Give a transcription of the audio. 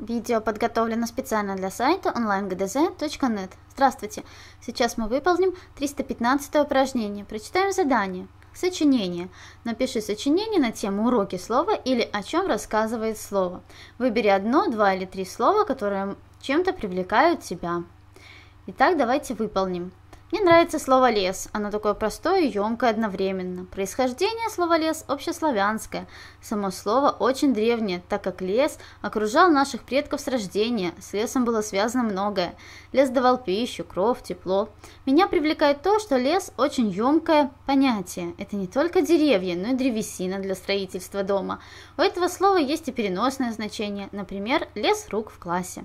Видео подготовлено специально для сайта onlinegdz.net. Здравствуйте! Сейчас мы выполним 315 упражнение. Прочитаем задание. Сочинение. Напиши сочинение на тему уроки слова или о чем рассказывает слово. Выбери одно, два или три слова, которые чем-то привлекают тебя. Итак, давайте выполним. Мне нравится слово «лес». Оно такое простое и емкое одновременно. Происхождение слова «лес» общеславянское. Само слово очень древнее, так как лес окружал наших предков с рождения. С лесом было связано многое. Лес давал пищу, кров, тепло. Меня привлекает то, что лес очень емкое понятие. Это не только деревья, но и древесина для строительства дома. У этого слова есть и переносное значение. Например, лес рук в классе.